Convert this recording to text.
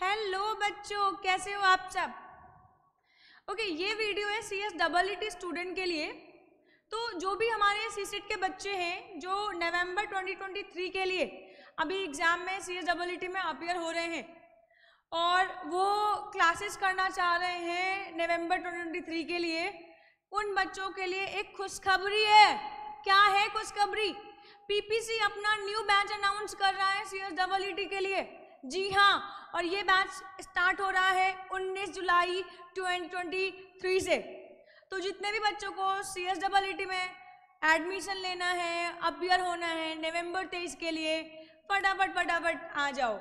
hello बच्चों कैसे हो आप सब ओके okay, ये वीडियो है C S double E T student के लिए तो जो भी हमारे सी सीट e के बच्चे हैं जो नवंबर 2023 के लिए अभी एग्ज़ाम में C S double E T में अपियर हो रहे हैं और वो क्लासेस करना चाह रहे हैं नवंबर 2023 के लिए उन बच्चों के लिए एक खुशखबरी है क्या है खुशखबरी पीपीसी अपना न्यू बैच अनाउंस कर रहा है C S double E T के लिए जी हाँ और ये बैच स्टार्ट हो रहा है 19 जुलाई 2023 से तो जितने भी बच्चों को C S double E T में एडमिशन लेना है अपियर होना है नवंबर 23 के लिए फटाफट फटाफट आ जाओ